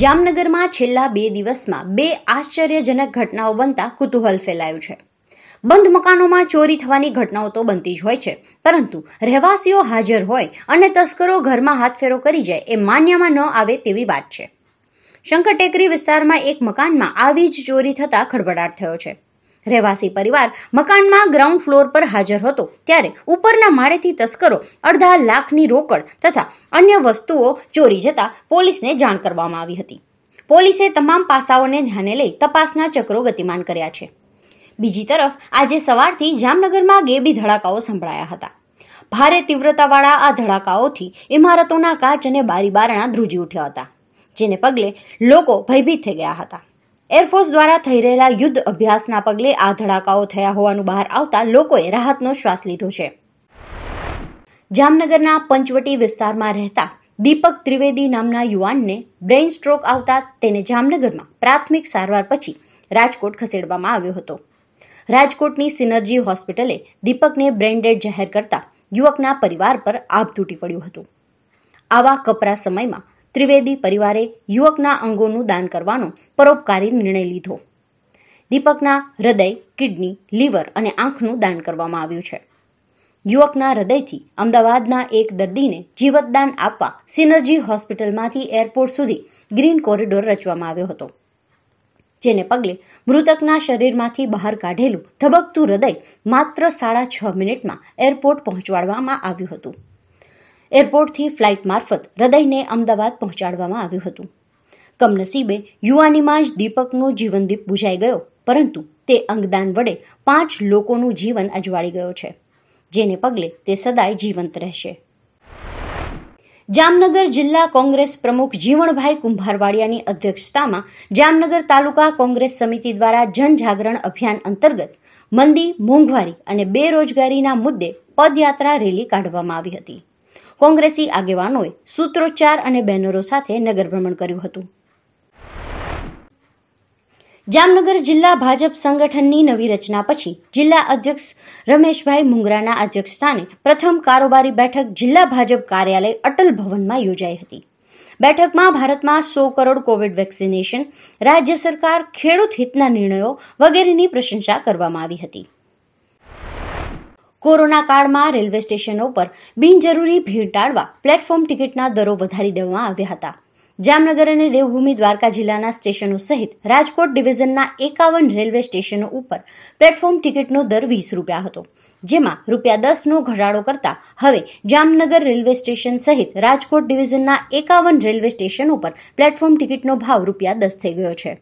જામનગરમાં છેલ્લા બે દિવસમાં બે આશ્ચર્યજનક ઘટનાઓ બનતા કુતૂહલ ફેલાયું છે બંધ મકાનોમાં ચોરી થવાની ઘટનાઓ તો બનતી જ હોય છે પરંતુ રહેવાસીઓ હાજર હોય અને તસ્કરો ઘરમાં હાથફેરો કરી જાય એ માન્યમાં ન આવે તેવી વાત છે શંકર ટેકરી વિસ્તારમાં એક મકાનમાં આવી જ ચોરી થતા ખળભળાટ થયો છે રહેવાસી પરિવાર મકાનમાં ગ્રાઉન્ડ ફ્લોર પર હાજર હતો ત્યારે ઉપરના માળેથી તસ્કરો અડધા લાખની રોકડ તથા અન્ય વસ્તુઓ ચોરી જતા પોલીસને જાણ કરવામાં આવી હતી પોલીસે તમામ પાસાઓને ધ્યાને લઈ તપાસના ચક્રો ગતિમાન કર્યા છે બીજી તરફ આજે સવારથી જામનગરમાં ગેબી ધડાકાઓ સંભળાયા હતા ભારે તીવ્રતાવાળા આ ધડાકાઓથી ઇમારતોના કાચ અને બારીબારણા ધ્રુજી ઉઠ્યા હતા જેને પગલે લોકો ભયભીત થઈ ગયા હતા એરફોર્સ દ્વારા થઈ રહેલા યુદ્ધ અભ્યાસના પગલે આ ધડાકાઓ થયા હોવાનું બહાર આવતા લોકોએ રાહતનો શ્વાસ લીધો છે જામનગરના પંચવટી વિસ્તારમાં રહેતા દીપક ત્રિવેદી નામના યુવાનને બ્રેઇન સ્ટ્રોક આવતા તેને જામનગરમાં પ્રાથમિક સારવાર પછી રાજકોટ ખસેડવામાં આવ્યો હતો રાજકોટની સિનર્જી હોસ્પિટલે દીપકને બ્રેન્ડેડ જાહેર કરતા યુવકના પરિવાર પર આભ તૂટી પડ્યું હતું આવા કપરા સમયમાં ત્રિવેદી પરિવારે યુવકના અંગોનું દાન કરવાનો પરોપકારી નિર્ણય લીધો દીપકના હૃદય કિડની લીવર અને આંખનું દાન કરવામાં આવ્યું છે યુવકના હૃદયથી અમદાવાદના એક દર્દીને જીવતદાન આપવા સિનર્જી હોસ્પિટલમાંથી એરપોર્ટ સુધી ગ્રીન કોરિડોર રચવામાં આવ્યો હતો જેને પગલે મૃતકના શરીરમાંથી બહાર કાઢેલું ધબકતું હૃદય માત્ર સાડા છ મિનિટમાં એરપોર્ટ પહોંચાડવામાં આવ્યું હતું એરપોર્ટથી ફ્લાઇટ મારફત હૃદયને અમદાવાદ પહોંચાડવામાં આવ્યું હતું કમનસીબે યુવાનીમાં જ દીપકનો જીવનદીપ બુઝાઈ ગયો પરંતુ તે અંગદાન વડે પાંચ લોકોનું જીવન અજવાળી ગયો છે જેને પગલે તે સદાય જીવંત રહેશે જામનગર જિલ્લા કોંગ્રેસ પ્રમુખ જીવણભાઈ કુંભારવાડિયાની અધ્યક્ષતામાં જામનગર તાલુકા કોંગ્રેસ સમિતિ દ્વારા જનજાગરણ અભિયાન અંતર્ગત મંદી મોંઘવારી અને બેરોજગારીના મુદ્દે પદયાત્રા રેલી કાઢવામાં આવી હતી કોંગ્રેસી આગેવાનોએ સૂત્રોચ્ચાર અને બેનરો સાથે નગર ભ્રમણ કર્યું હતું જામનગર જિલ્લા ભાજપ સંગઠનની નવી રચના પછી જિલ્લા અધ્યક્ષ રમેશભાઈ મુંગરાના અધ્યક્ષસ્થાને પ્રથમ કારોબારી બેઠક જિલ્લા ભાજપ કાર્યાલય અટલ ભવનમાં યોજાઈ હતી બેઠકમાં ભારતમાં સો કરોડ કોવિડ વેક્સિનેશન રાજ્ય સરકાર ખેડૂત હિતના નિર્ણયો વગેરેની પ્રશંસા કરવામાં આવી હતી કોરોના કાળમાં રેલવે સ્ટેશનો પર બિનજરૂરી ભીડ ટાળવા પ્લેટફોર્મ ટિકિટના દરો વધારી દેવામાં આવ્યા હતા જામનગર અને દેવભૂમિ દ્વારકા જિલ્લાના સ્ટેશનો સહિત રાજકોટ ડિવિઝનના એકાવન રેલવે સ્ટેશનો ઉપર પ્લેટફોર્મ ટિકિટનો દર વીસ રૂપિયા હતો જેમાં રૂપિયા દસનો ઘટાડો કરતા હવે જામનગર રેલવે સ્ટેશન સહિત રાજકોટ ડિવિઝનના એકાવન રેલવે સ્ટેશન ઉપર પ્લેટફોર્મ ટિકિટનો ભાવ રૂપિયા દસ થઈ ગયો છે